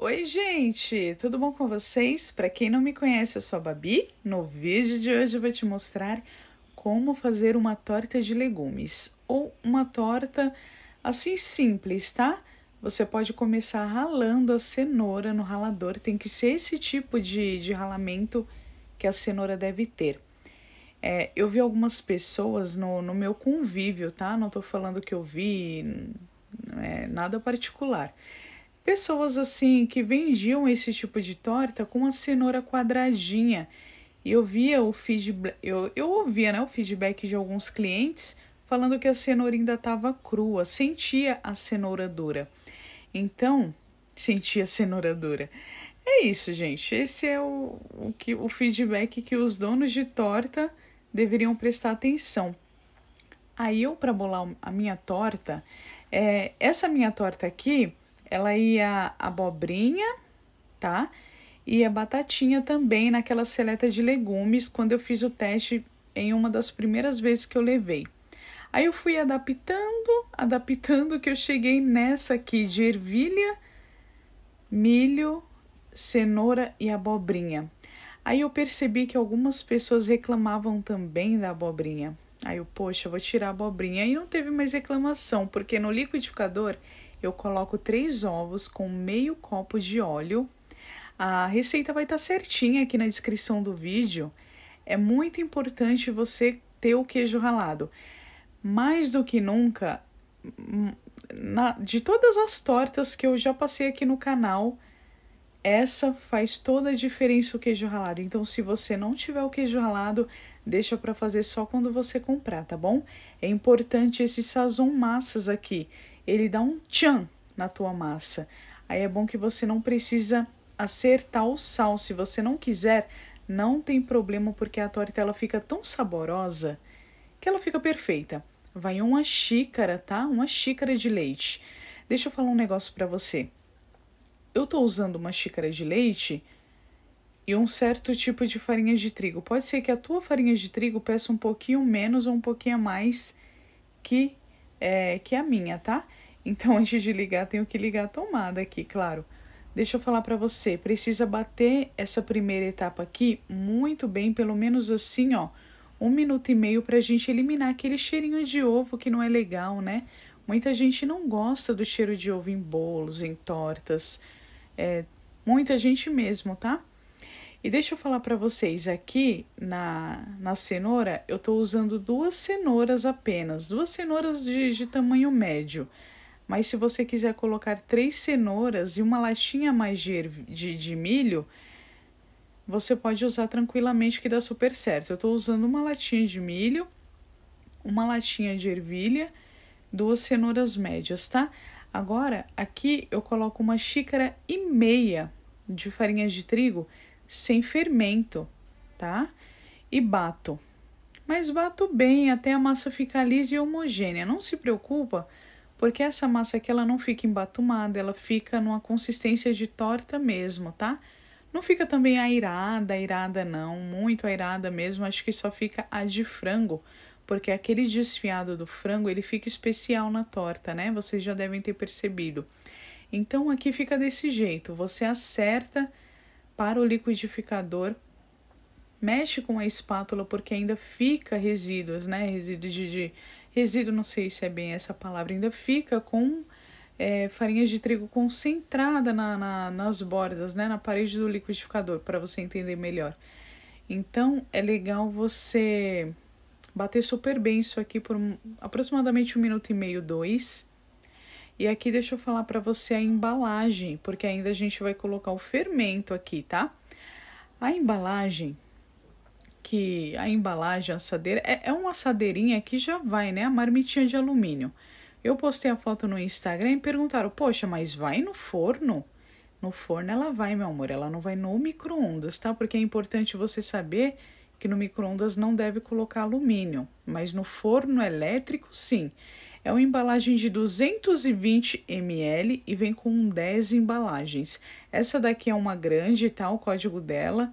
Oi, gente, tudo bom com vocês? Para quem não me conhece, eu sou a Babi. No vídeo de hoje eu vou te mostrar como fazer uma torta de legumes ou uma torta assim simples, tá? Você pode começar ralando a cenoura no ralador, tem que ser esse tipo de, de ralamento que a cenoura deve ter. É, eu vi algumas pessoas no, no meu convívio, tá? Não tô falando que eu vi é, nada particular Pessoas assim que vendiam esse tipo de torta com a cenoura quadradinha. E eu via o feedback, eu, eu ouvia né, o feedback de alguns clientes falando que a cenoura ainda estava crua, sentia a cenoura dura. Então, sentia a cenoura dura. É isso, gente. Esse é o, o, que, o feedback que os donos de torta deveriam prestar atenção. Aí eu, para bolar a minha torta, é, essa minha torta aqui, ela ia abobrinha, tá? E a batatinha também naquela seleta de legumes, quando eu fiz o teste em uma das primeiras vezes que eu levei. Aí eu fui adaptando, adaptando, que eu cheguei nessa aqui de ervilha, milho, cenoura e abobrinha. Aí eu percebi que algumas pessoas reclamavam também da abobrinha. Aí eu, poxa, vou tirar a abobrinha. E não teve mais reclamação, porque no liquidificador eu coloco três ovos com meio copo de óleo. A receita vai estar tá certinha aqui na descrição do vídeo. É muito importante você ter o queijo ralado. Mais do que nunca, hum, na, de todas as tortas que eu já passei aqui no canal, essa faz toda a diferença o queijo ralado. Então, se você não tiver o queijo ralado, deixa para fazer só quando você comprar, tá bom? É importante esse sazon massas aqui. Ele dá um tchan na tua massa. Aí é bom que você não precisa acertar o sal. Se você não quiser, não tem problema, porque a torta ela fica tão saborosa que ela fica perfeita. Vai uma xícara, tá? Uma xícara de leite. Deixa eu falar um negócio para você eu estou usando uma xícara de leite e um certo tipo de farinha de trigo. Pode ser que a tua farinha de trigo peça um pouquinho menos ou um pouquinho a mais que, é, que a minha, tá? Então, antes de ligar, tenho que ligar a tomada aqui, claro. Deixa eu falar para você, precisa bater essa primeira etapa aqui muito bem, pelo menos assim, ó, um minuto e meio para a gente eliminar aquele cheirinho de ovo que não é legal, né? Muita gente não gosta do cheiro de ovo em bolos, em tortas, é muita gente mesmo, tá? E deixa eu falar para vocês, aqui na, na cenoura, eu estou usando duas cenouras apenas, duas cenouras de, de tamanho médio. Mas se você quiser colocar três cenouras e uma latinha mais de, de, de milho, você pode usar tranquilamente que dá super certo. Eu estou usando uma latinha de milho, uma latinha de ervilha, duas cenouras médias, tá? Agora, aqui eu coloco uma xícara e meia de farinha de trigo sem fermento, tá? E bato. Mas bato bem até a massa ficar lisa e homogênea. Não se preocupa, porque essa massa aqui ela não fica embatumada, ela fica numa consistência de torta mesmo, tá? Não fica também airada, airada não, muito airada mesmo, acho que só fica a de frango, porque aquele desfiado do frango ele fica especial na torta, né? Vocês já devem ter percebido. Então aqui fica desse jeito, você acerta para o liquidificador, mexe com a espátula porque ainda fica resíduos, né? Resíduos de, de resíduo, não sei se é bem essa palavra, ainda fica com é, farinhas de trigo concentrada na, na, nas bordas, né? Na parede do liquidificador, para você entender melhor. Então é legal você Bater super bem isso aqui por um, aproximadamente um minuto e meio, dois. E aqui deixa eu falar para você a embalagem, porque ainda a gente vai colocar o fermento aqui, tá? A embalagem, que a embalagem, a assadeira, é, é uma assadeirinha que já vai, né? A marmitinha de alumínio. Eu postei a foto no Instagram e perguntaram, poxa, mas vai no forno? No forno ela vai, meu amor, ela não vai no micro-ondas, tá? Porque é importante você saber que no micro-ondas não deve colocar alumínio, mas no forno elétrico sim. É uma embalagem de 220 ml e vem com 10 embalagens. Essa daqui é uma grande, tá? O código dela.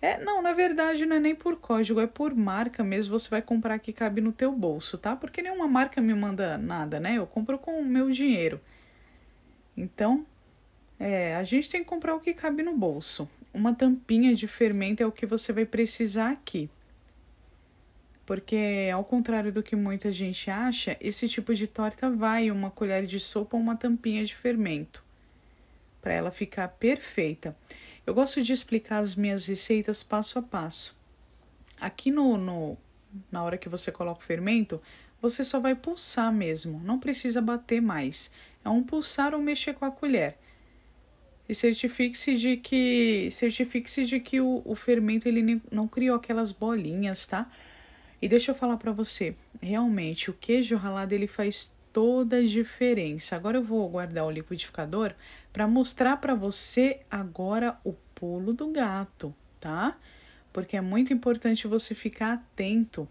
É, não, na verdade não é nem por código, é por marca mesmo. Você vai comprar que cabe no teu bolso, tá? Porque nenhuma marca me manda nada, né? Eu compro com o meu dinheiro. Então, é, a gente tem que comprar o que cabe no bolso uma tampinha de fermento é o que você vai precisar aqui. Porque, ao contrário do que muita gente acha, esse tipo de torta vai uma colher de sopa ou uma tampinha de fermento, para ela ficar perfeita. Eu gosto de explicar as minhas receitas passo a passo. Aqui no, no na hora que você coloca o fermento, você só vai pulsar mesmo, não precisa bater mais. É um pulsar ou mexer com a colher. E certifique-se de que certifique-se de que o, o fermento ele não criou aquelas bolinhas, tá? E deixa eu falar para você, realmente o queijo ralado ele faz toda a diferença. Agora eu vou guardar o liquidificador para mostrar para você agora o pulo do gato, tá? Porque é muito importante você ficar atento,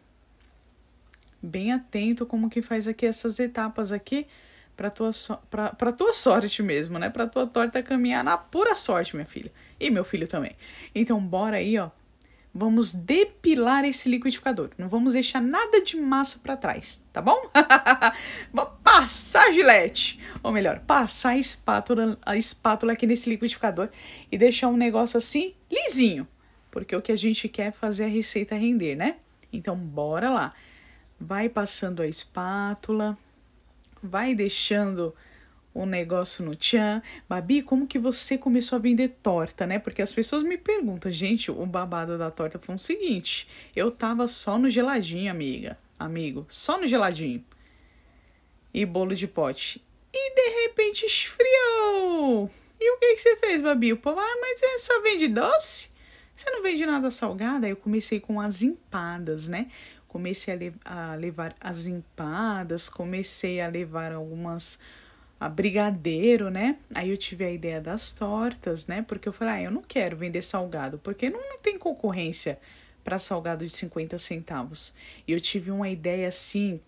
bem atento como que faz aqui essas etapas aqui para tua, so pra, pra tua sorte mesmo, né? Pra tua torta caminhar na pura sorte, minha filha. E meu filho também. Então, bora aí, ó. Vamos depilar esse liquidificador. Não vamos deixar nada de massa para trás, tá bom? vamos passar a gilete. Ou melhor, passar a espátula, a espátula aqui nesse liquidificador e deixar um negócio assim lisinho. Porque o que a gente quer é fazer a receita render, né? Então, bora lá. Vai passando a espátula vai deixando o negócio no tchan. Babi, como que você começou a vender torta, né? Porque as pessoas me perguntam, gente, o babado da torta foi o seguinte: eu tava só no geladinho, amiga, amigo, só no geladinho. E bolo de pote. E de repente esfriou! E o que, que você fez, Babi? O povo, ah, mas você é, só vende doce? Você não vende nada salgado? Aí eu comecei com as empadas, né? comecei a, le a levar as empadas, comecei a levar algumas a brigadeiro, né? Aí eu tive a ideia das tortas, né? Porque eu falei, ah, eu não quero vender salgado, porque não, não tem concorrência para salgado de 50 centavos. E eu tive uma ideia assim,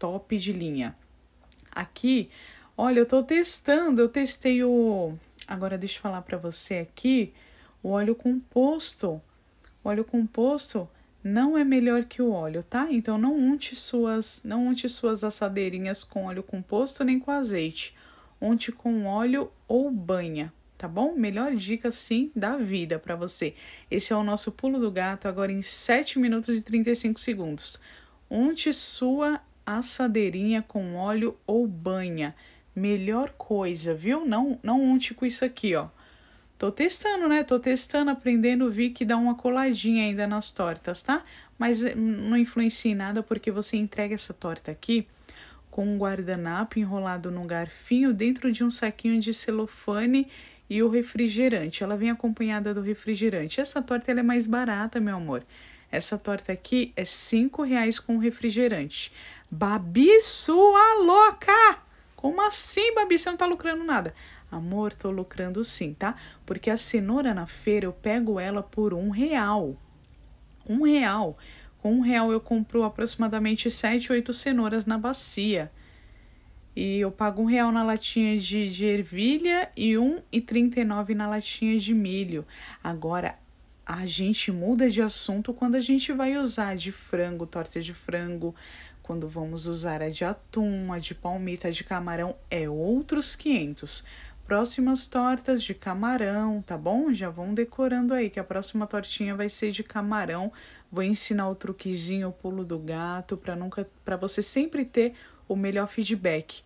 top de linha. Aqui, olha, eu tô testando, eu testei o. Agora deixa eu falar para você aqui o óleo composto. O óleo composto não é melhor que o óleo, tá? Então não unte suas, não unte suas assadeirinhas com óleo composto nem com azeite. Unte com óleo ou banha, tá bom? Melhor dica sim da vida para você. Esse é o nosso pulo do gato agora em 7 minutos e 35 segundos. Unte sua assadeirinha com óleo ou banha. Melhor coisa, viu? Não não unte com isso aqui, ó. Tô testando, né? Tô testando, aprendendo, vi que dá uma coladinha ainda nas tortas, tá? Mas eh, não influencia em nada porque você entrega essa torta aqui com um guardanapo enrolado num garfinho dentro de um saquinho de celofane e o refrigerante. Ela vem acompanhada do refrigerante. Essa torta ela é mais barata, meu amor. Essa torta aqui é cinco reais com refrigerante. Babi, sua louca! Como assim, Babi? Você não tá lucrando nada. Amor, tô lucrando sim, tá? Porque a cenoura na feira eu pego ela por um real. Um real. Com um real eu compro aproximadamente 7, 8 cenouras na bacia. E eu pago um real na latinha de, de ervilha e um e trinta e nove na latinha de milho. Agora a gente muda de assunto quando a gente vai usar de frango, torta de frango, quando vamos usar a de atum, a de palmita, a de camarão, é outros 500. Próximas tortas de camarão, tá bom? Já vão decorando aí, que a próxima tortinha vai ser de camarão. Vou ensinar o truquezinho, o pulo do gato, para nunca, para você sempre ter o melhor feedback.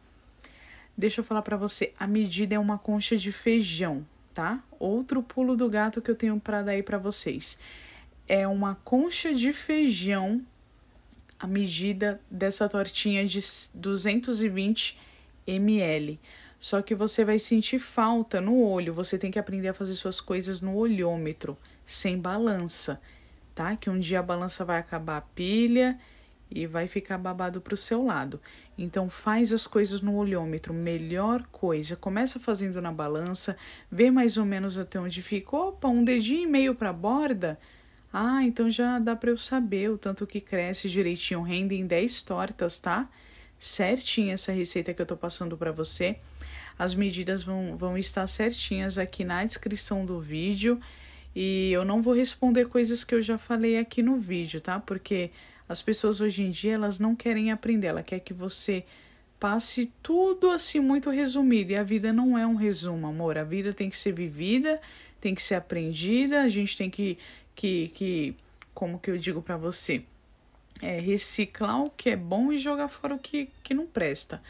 Deixa eu falar para você, a medida é uma concha de feijão, tá? Outro pulo do gato que eu tenho para dar aí para vocês. É uma concha de feijão, a medida dessa tortinha é de 220 ml. Só que você vai sentir falta no olho, você tem que aprender a fazer suas coisas no olhômetro, sem balança, tá? Que um dia a balança vai acabar a pilha e vai ficar babado pro seu lado. Então faz as coisas no olhômetro, melhor coisa. Começa fazendo na balança, vê mais ou menos até onde fica. Opa, um dedinho e meio para a borda. Ah, então já dá para eu saber o tanto que cresce direitinho, rende em 10 tortas, tá? Certinha essa receita que eu tô passando para você. As medidas vão, vão estar certinhas aqui na descrição do vídeo. E eu não vou responder coisas que eu já falei aqui no vídeo, tá? Porque as pessoas hoje em dia, elas não querem aprender. Ela quer que você passe tudo assim muito resumido. E a vida não é um resumo, amor. A vida tem que ser vivida, tem que ser aprendida. A gente tem que, que, que como que eu digo para você? É reciclar o que é bom e jogar fora o que, que não presta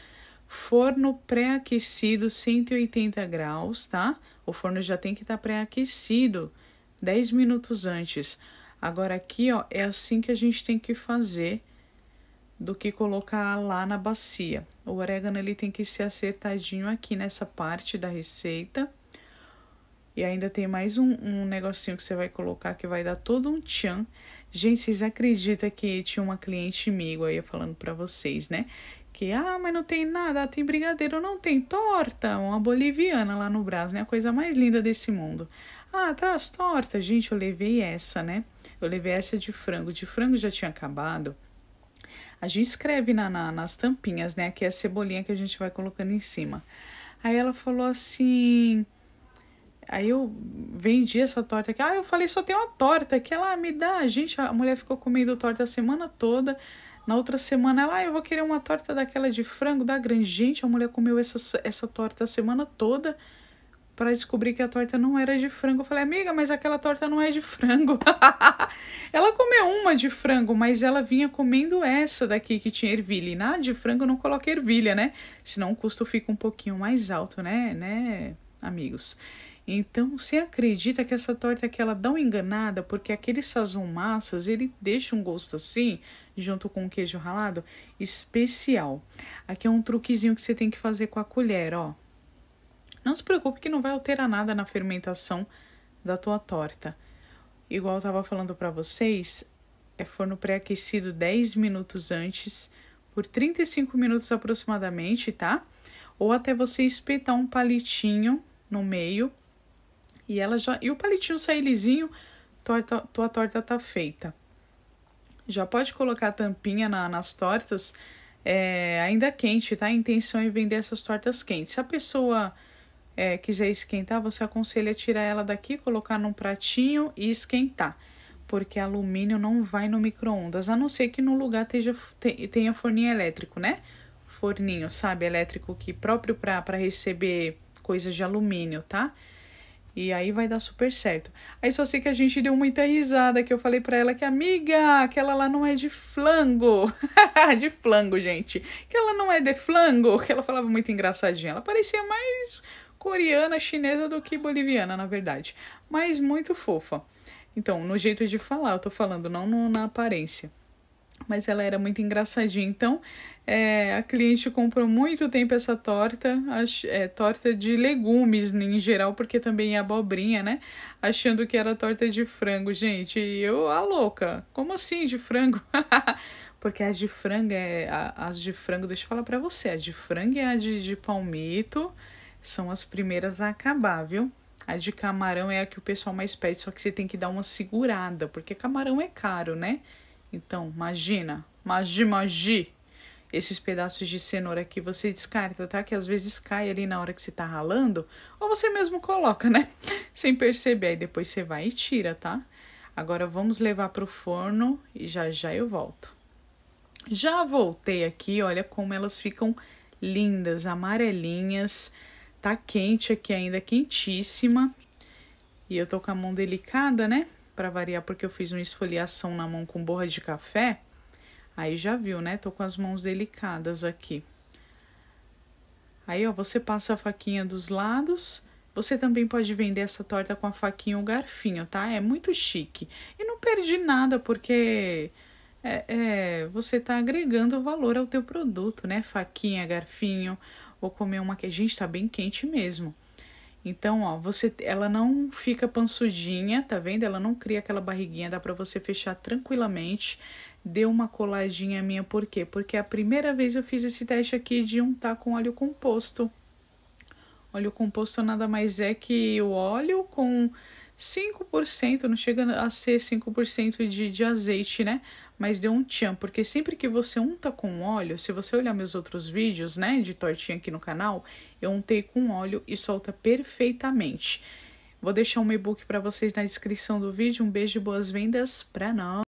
forno pré-aquecido 180 graus, tá? O forno já tem que estar tá pré-aquecido 10 minutos antes. Agora aqui, ó, é assim que a gente tem que fazer do que colocar lá na bacia. O orégano ele tem que ser acertadinho aqui nessa parte da receita. E ainda tem mais um, um negocinho que você vai colocar que vai dar todo um tchan. Gente, vocês acreditam que tinha uma cliente minha, aí falando para vocês, né? ah, mas não tem nada, tem brigadeiro, não tem torta, uma boliviana lá no Brasil, né? A coisa mais linda desse mundo. Ah, traz torta. Gente, eu levei essa, né? Eu levei essa de frango. De frango já tinha acabado. A gente escreve na, na, nas tampinhas, né? Que é a cebolinha que a gente vai colocando em cima. Aí ela falou assim. Aí eu vendi essa torta aqui. Ah, eu falei, só tem uma torta aqui. Ela ah, me dá. Gente, a mulher ficou comendo torta a semana toda. Na outra semana, ela, ah, eu vou querer uma torta daquela de frango da grande. Gente, a mulher comeu essa, essa torta a semana toda para descobrir que a torta não era de frango. Eu falei, amiga, mas aquela torta não é de frango. ela comeu uma de frango, mas ela vinha comendo essa daqui que tinha ervilha. E na de frango não coloca ervilha, né? Senão o custo fica um pouquinho mais alto, né, né, amigos? Então, você acredita que essa torta é aqui ela dá uma enganada, porque aquele sazon massas, ele deixa um gosto assim, junto com o queijo ralado, especial. Aqui é um truquezinho que você tem que fazer com a colher, ó. Não se preocupe que não vai alterar nada na fermentação da tua torta. Igual eu tava falando para vocês, é forno pré-aquecido 10 minutos antes, por 35 minutos aproximadamente, tá? Ou até você espetar um palitinho no meio e ela já. E o palitinho sair lisinho, torta, tua torta tá feita. Já pode colocar a tampinha na, nas tortas, é, ainda quente, tá? A intenção é vender essas tortas quentes. Se a pessoa é, quiser esquentar, você aconselha tirar ela daqui, colocar num pratinho e esquentar. Porque alumínio não vai no micro-ondas, a não ser que no lugar teja, tenha forninho elétrico, né? Forninho, sabe, elétrico que próprio para receber coisas de alumínio, tá? E aí vai dar super certo. Aí só sei que a gente deu muita risada, que eu falei para ela que, amiga, aquela lá não é de flango. de flango, gente. Que ela não é de flango. Que ela falava muito engraçadinha. Ela parecia mais coreana, chinesa do que boliviana, na verdade. Mas muito fofa. Então, no jeito de falar, eu tô falando, não no, na aparência mas ela era muito engraçadinha. Então, é, a cliente comprou muito tempo essa torta, ach, é, torta de legumes né, em geral, porque também é abobrinha, né? Achando que era torta de frango, gente. E eu, a louca, como assim de frango? porque as de frango é. As de frango, deixa eu falar pra você, as de frango e a de, de palmito são as primeiras a acabar, viu? A de camarão é a que o pessoal mais pede, só que você tem que dar uma segurada, porque camarão é caro, né? Então, imagina, magi, magi. Esses pedaços de cenoura aqui você descarta, tá? Que às vezes cai ali na hora que você tá ralando. Ou você mesmo coloca, né? Sem perceber. Aí depois você vai e tira, tá? Agora vamos levar pro forno e já já eu volto. Já voltei aqui, olha como elas ficam lindas, amarelinhas. Tá quente aqui ainda, quentíssima. E eu tô com a mão delicada, né? para variar, porque eu fiz uma esfoliação na mão com borra de café. Aí já viu, né? Tô com as mãos delicadas aqui. Aí, ó, você passa a faquinha dos lados. Você também pode vender essa torta com a faquinha ou garfinho, tá? É muito chique. E não perde nada, porque é, é, você tá agregando valor ao teu produto, né? Faquinha, garfinho, ou comer uma... Gente, tá bem quente mesmo. Então, ó, você, ela não fica pansudinha, tá vendo? Ela não cria aquela barriguinha, dá para você fechar tranquilamente. Deu uma coladinha minha, por quê? Porque a primeira vez eu fiz esse teste aqui de untar com óleo composto. Óleo composto nada mais é que o óleo com 5%, não chega a ser 5% de, de azeite, né? mas deu um tchan, porque sempre que você unta com óleo, se você olhar meus outros vídeos, né, de tortinha aqui no canal, eu untei com óleo e solta perfeitamente. Vou deixar um e-book para vocês na descrição do vídeo. Um beijo e boas vendas para nós.